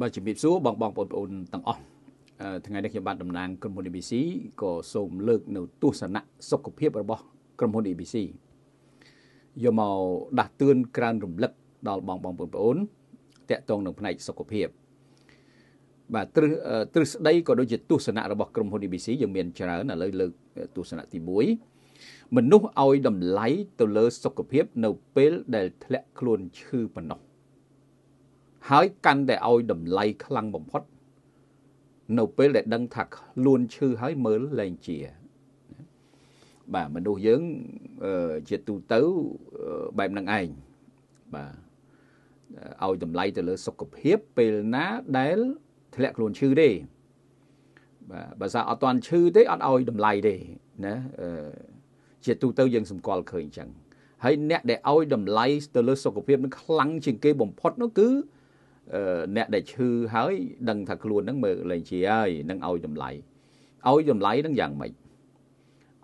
បាទជំរាបសួរបងបងប្អូនទាំងអស់ថ្ងៃនេះខ្ញុំបាទតំណាងក្រុមហ៊ុន ABC ក៏សូមលើក នៅទស្សនៈសុខភាពរបស់ក្រុមហ៊ុន ABC យកមកដាស់តឿនក្រើនរំលឹកដល់បងបងប្អូនប្អូនតកតងនឹងផ្នែក សុខភាព បាទទ្រឹទ្រឹស្ដីក៏ដូចជា ទស្សនៈរបស់ក្រុមហ៊ុន ABC យើងមានច្រើនឥឡូវលើកទស្សនៈទី1មនុស្សឲ្យតម្លៃទៅលើសុខភាព នៅ ពេល ដែលធ្លាក់ខ្លួនឈឺប៉ុណ្ណោះហើយកាន់តែឲ្យតម្លៃខ្លាំងបំផុតនៅពេលដែលដឹងថាខ្លួនឈឺហើយមើលលែងជាបាទមនុស្សយើងជាទូទៅបែបហ្នឹងឯងបាទឲ្យតម្លៃទៅលើសុខភាពពេលណាដែលធ្លាក់ខ្លួនឈឺទេបាទបើសិនអត់តាន់ឈឺទេអត់ឲ្យតម្លៃទេណាជាទូទៅយើងសម្គាល់ឃើញអញ្ចឹងហើយអ្នកដែលឲ្យតម្លៃទៅលើសុខភាពនឹងខ្លាំងជាងគេបំផុតនោះគឺអ្នកដែលឈឺហើយដឹងថាខ្លួនហ្នឹងមើលលែងជាហើយនឹងឲ្យតម្លៃឲ្យតម្លៃហ្នឹងយ៉ាងម៉េច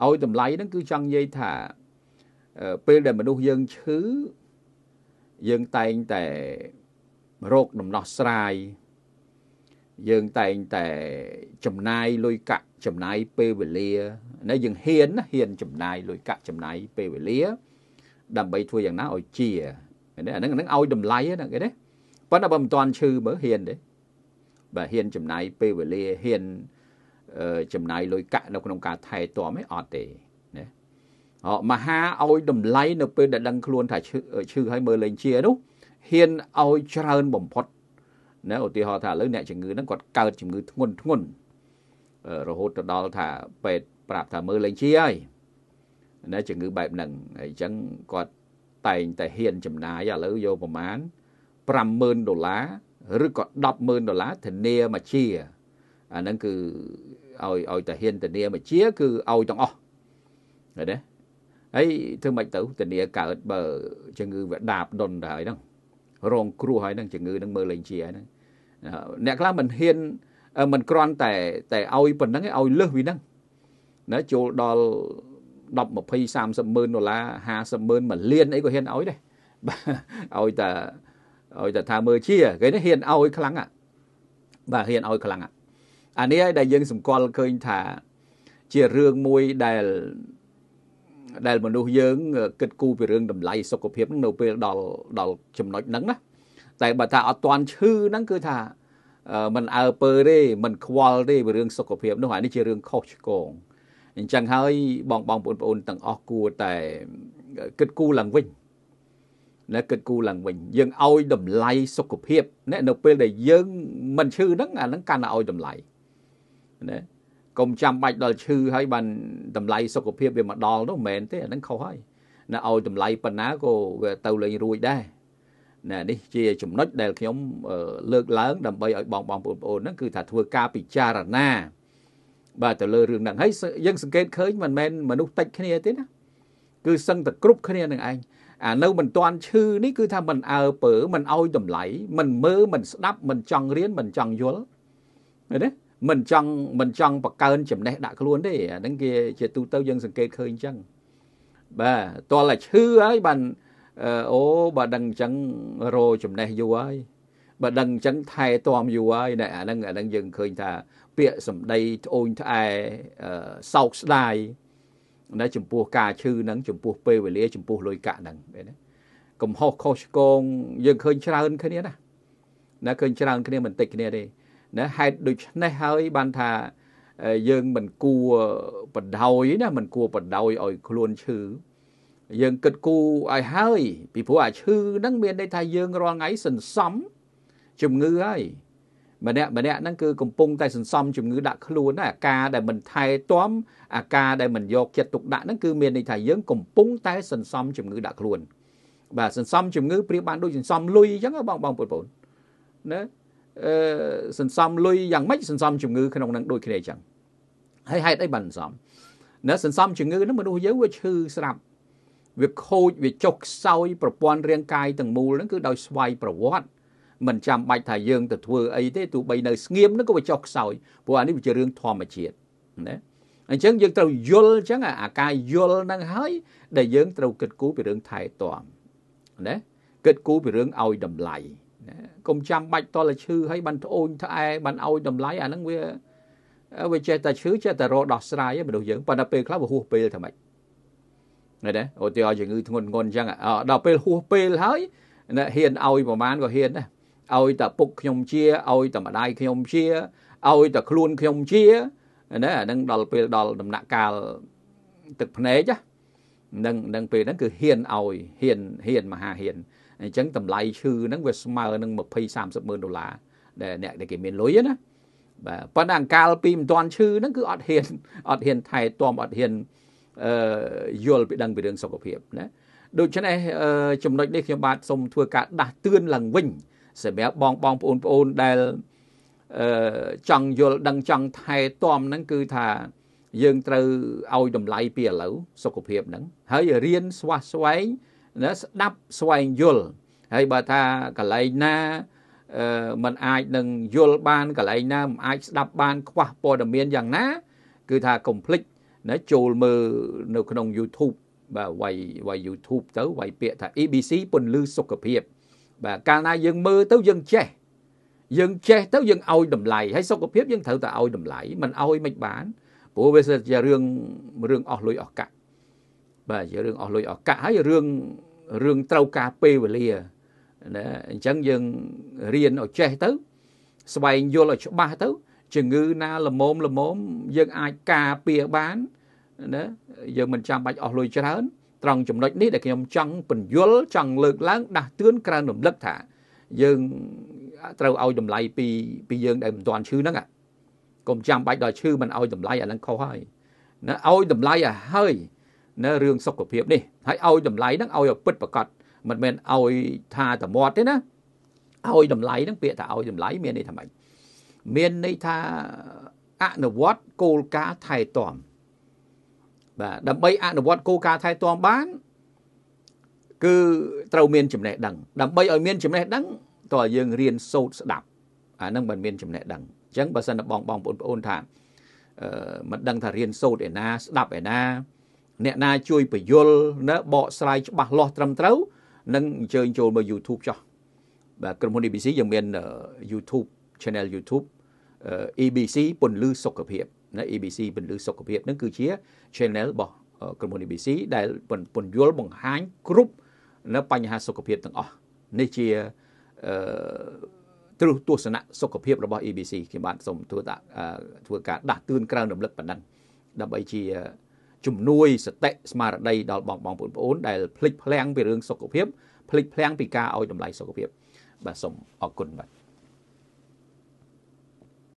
ឲ្យតម្លៃហ្នឹងគឺចង់និយាយថាពេលដែលមនុស្សយើងឈឺយើងតែងតែរោគដំណោះស្រាយយើងតែងតែចំណាយលុយកាក់ចំណាយពេលវេលាណាយើងហ៊ានហ៊ានចំណាយលុយកាក់ចំណាយពេលវេលាដើម្បីធ្វើយ៉ាងណាឲ្យជាអានេះអានឹងឲ្យតម្លៃហ្នឹងគេណាប៉ុន្តែបើមិនតាន់ឈឺមើលហ៊ានទេបើហ៊ានចំណាយពេលវេលាហ៊ានចំណាយលុយកាក់នៅ ក្នុងការថែទាំឯអត់ទេណាមហាឲ្យតម្លៃ នៅពេលដែលដឹងខ្លួនថាឈឺហើយមើលលេងជានោះហ៊ានឲ្យច្រើនបំផុតណាឧទាហរណ៍ថាឥឡូវអ្នកជំងឺហ្នឹងគាត់កើតជំងឺធ្ងន់ធ្ងន់រហូតទៅដល់ថាពេទ្យប្រាប់ថាមើលលេងជាហើយណាជំងឺបែបហ្នឹងអញ្ចឹងគាត់តែងតែហ៊ានចំណាយឥឡូវយកប្រមាណ50000ដុល្លារឬក៏100000ដុល្លារធានាមួយជាអាហ្នឹងគឺឲ្យឲ្យតាហ៊ានធានាមួយជាគឺឲ្យទាំងអស់ឃើញទេហើយធ្វើម៉េចទៅធានាកើតបើជំងឺវាដាបដុនទៅហើយហ្នឹង រង គ្រោះហើយហ្នឹងជំងឺហ្នឹងមើលលែងជាហើយហ្នឹងអ្នកខ្លះមិនហ៊ានមិនក្រាន់តែ តែឲ្យប៉ុណ្ណឹងឲ្យលើសពីហ្នឹងណាចូលដល់10 20 30ម៉ឺនដុល្លារ50ម៉ឺន1លានអីក៏ហ៊ានឲ្យដែរឲ្យតែឲ្យតែថាមើលជាគេនេះហ៊ានឲ្យ ខ្លាំងបាទហ៊ានឲ្យខ្លាំងអានេះឲ្យដែលយើងសម្គាល់ឃើញថាជារឿងមួយដែលដែលមនុស្សយើង គិតគូរពីរឿងតម្លៃសុខភាពនឹងនៅពេលដល់ដល់ចំណុចហ្នឹងណាតែបើថាអត់ទាន់ឈឺហ្នឹងគឺថាមិនអើពើទេមិនខ្វល់ទេពីរឿងសុខភាពនោះអានេះជារឿងខុសឆ្គងអញ្ចឹងហើយបងបងប្អូនទាំងអស់គួរតែគិតគូរឡើងវិញណាគិតគូរឡើងវិញយើងឲ្យតម្លៃសុខភាពណានៅពេលដែលយើងមិនឈឺហ្នឹងអាហ្នឹងកាន់តែឲ្យតម្លៃណាកុំចាំបាច់ដល់ឈឺហើយបានតម្លៃសុខភាពវាមកដល់នោះមិនមែនទេអាហ្នឹងខុសហើយណាឲ្យតម្លៃប៉ុណ្ណាក៏វាទៅលេងរួចដែរណានេះជាចំណុចដែលខ្ញុំលើកឡើងដើម្បីឲ្យបងបងបងប្អូនហ្នឹងគឺថាធ្វើការពិចារណាបាទទៅលើរឿងហ្នឹងហើយយើងសង្កេតឃើញមិនមែនមនុស្សតិចគ្នាទេណាគឺសឹងតែគ្រប់គ្នានឹងឯងអានៅមិនទាន់ឈឺនេះគឺថាមិនអើពើមិនអោយតម្លៃមិនមើលមិនស្ដាប់មិនចង់រៀនមិនចង់យល់ឃើញទេមិនចង់មិនចង់បកើនចំណេះដាក់ខ្លួនទេអាហ្នឹងគេជាទូទៅយើងសង្កេតឃើញអញ្ចឹងបាទតលតែឈឺហើយបានអូបើដឹងអញ្ចឹងរោចំណេះយូរហើយបើដឹងអញ្ចឹងថែទាំយូរហើយណែអាហ្នឹងអាហ្នឹងយើងឃើញថាពាក្យសម្ដីត្អូញត្អែសោកស្ដាយណាចំពោះការឈឺហ្នឹងចំពោះពេលវេលា ចំពោះលុយកាក់ហ្នឹងឃើញទេកំហុសខុសឆ្គងយើងឃើញច្រើន គ្នាណាណាឃើញច្រើនគ្នាមិនតិចគ្នាទេណាហេតុដូច្នេះហើយបានថាយើងមិនគួរបដ ாய் ណាមិនគួរបដ ாய் ឲ្យខ្លួនឈឺយើងគិតគូឲ្យហើយពីព្រោះអាឈឺហ្នឹងមានន័យថាយើងរាល់ថ្ងៃសន្សំជំងឺហើយម្នាក់ម្នាក់ហ្នឹងគឺកំពុងតែសន្សំជំងឺដាក់ខ្លួនអាការដែលមិនថែទាំអាការដែលមិនយកចិត្តទុកដាក់ហ្នឹងគឺមានន័យថាយើងកំពុងតែសន្សំ ជំងឺដាក់ខ្លួន បាទសន្សំជំងឺព្រៀបបានដូចសន្សំលុយអញ្ចឹងបងបងបងប្អូនណាអឺសន្សំលុយយ៉ាងម៉េចសន្សំ ជំងឺក្នុងនឹងដូចគ្នាអញ្ចឹងហើយហេតុអីបានសន្សំណាសន្សំជំងឺហ្នឹងមនុស្សយើងវាឈឺស្រាប់វាខូចវាចុកខ្សោយប្រព័ន្ធរាងកាយទាំងមូលហ្នឹងគឺដោយស្វ័យប្រវត្តិមិនចាំបាច់ថាយើងទៅធ្វើអីទេទោះបីនៅស្ងៀមនឹងក៏វាចុះខ្សោយព្រោះអានេះវាជារឿងធម្មជាតិណាអញ្ចឹងយើងត្រូវយល់អញ្ចឹងអាការយល់នឹងហើយ ដែលយើងត្រូវគិតគូរពីរឿងថែទាំណាគិតគូរពីរឿងឲ្យតម្លៃណាកុំចាំបាច់តលឈឺហើយបានត្អូញត្អែបានឲ្យតម្លៃអាហ្នឹងវាវាចេះតែឈឺចេះតែរកដោះស្រាយមនុស្សយើងប៉ុន្តែពេលខ្លះវាហួសពេលថ្មីណាណាឧទាហរណ៍ជំងឺធ្ងន់ធ្ងន់អញ្ចឹងដល់ពេលហួសពេលហើយហ៊ានឲ្យប្រហែលក៏ហ៊ានដែរឲ្យតែពុកខ្ញុំជាឲ្យតែម្ដាយខ្ញុំជាឲ្យតែខ្លួនខ្ញុំជាណាអានឹងដល់ពេលដល់ដំណាក់កាលទឹកភ្នែកហ្នឹងហ្នឹងពេលហ្នឹង គឺហ៊ានឲ្យហ៊ានហ៊ានមហាហ៊ានអញ្ចឹងតម្លៃឈឺហ្នឹងវាស្មើនឹង20 30ម៉ឺនដុល្លារដែលអ្នកដែលគេមានលុយណាបាទប៉ុន្តែអង្កាល ពីមិនទាន់ឈឺហ្នឹងគឺអត់ហ៊ានអត់ហ៊ានថែទាំអត់ហ៊ានអឺយល់ពីដឹងពីរឿងសុខភាពណាដូច្នេះចំណុចនេះខ្ញុំបាទសូមធ្វើការដាស់តឿនឡើងវិញសម្រាប់បងបងប្អូនប្អូនដែលអឺចង់យល់ដឹងចង់ថែទាំហ្នឹងគឺថាយើងត្រូវឲ្យតម្លៃពីឥឡូវសុខភាពហ្នឹងហើយរៀនស្វះស្វែងណាស្ដាប់ស្វែងយល់ហើយបើថាកន្លែងណាអឺมันអាចនឹងយល់បានកន្លែងណាមិនអាចស្ដាប់បានខ្វះព័ត៌មានយ៉ាងណា គឺថាកុំភ្លេចណាចូលមើលនៅក្នុង YouTube បាទវាយវាយ YouTube ទៅវាយពាក្យថា ABC ពន្លឺសុខភាពបាទកាលណាយើងមើលទៅយើងចេះយើងចេះទៅយើងឲ្យតម្លៃហើយសុខភាពយើងត្រូវតែឲ្យតម្លៃមិនឲ្យមិនបានព្រោះវាសិតជារឿងរឿងអស់លុយអស់កាក់បាទជារឿងអស់លុយអស់កាក់ហើយរឿងរឿងត្រូវការពេលវេលាណាអញ្ចឹងយើងរៀនឲ្យចេះទៅស្វែងយល់ឲ្យច្បាស់ទៅជំងឺណាល្មមល្មមយើងអាចការពារបានណាយើងមិនចាំបាច់អស់លុយច្រើនត្រង់ចំណុចនេះដែលខ្ញុំចង់ពន្យល់ចង់លើកឡើង ដាស់តឿនក្រើនរំលឹកថាយើងត្រូវឲ្យតម្លៃពីពីយើងដែលមិនទាន់ឈឺហ្នឹងកុំចាំបាច់ដល់ឈឺមិនឲ្យតម្លៃអាហ្នឹងខុសហើយណាឲ្យតម្លៃឲ្យហើយ នៅរឿងសុខភាពនេះហើយឲ្យតម្លៃហ្នឹងឲ្យឲ្យ ពិតប្រកបមិនមែនឲ្យថាតមាត់ទេណាឲ្យតម្លៃហ្នឹងពាក្យថាឲ្យតម្លៃមានន័យថាម៉េចមានន័យថាអនុវត្តគោលការណ៍ថែទាំបាទដើម្បីអនុវត្តគោលការណ៍ថែទាំបាន គឺត្រូវមានចំណេះដឹងដើម្បីឲ្យមានចំណេះដឹងតើយើងរៀនសូត្រស្ដាប់អានឹងមិនមានចំណេះដឹងអញ្ចឹងបើសិនតែបងបងប្អូនប្អូនថាអឺមិនដឹងថារៀនសូត្រឯណាស្ដាប់ឯណាអ្នកណា ជួយពយលណាបកស្រាយច្បាស់លាស់ត្រឹមត្រូវនឹងអញ្ជើញចូលមើល YouTube ចុះបាទក្រុមហ៊ុន ABC យើងមាន YouTube channel YouTube EBC ពន្លឺសុខភាពនៅ ABC ពន្លឺសុខភាពនឹងគឺជា channel របស់ក្រុមហ៊ុន ABC ដែលពន្យល់បង្ហាញគ្រប់នៅ បញ្ហាសុខភាពទាំងអស់នេះជាអឺទ្រឹស្ទស្សនៈសុខភាព របស់ ABC គេបានសូមធ្វើដាក់ធ្វើការដាស់តឿនក្រៅរំលឹកប៉ុណ្ណឹងដើម្បីជា ជំនួយសតិស្មារតីដល់បងបងប្អូនប្អូនដែលភ្លេចភ្លាំងពីរឿងសុខភាពភ្លេចភ្លាំងពីការឲ្យតម្លៃសុខភាព បាទសូមអរគុណបាទ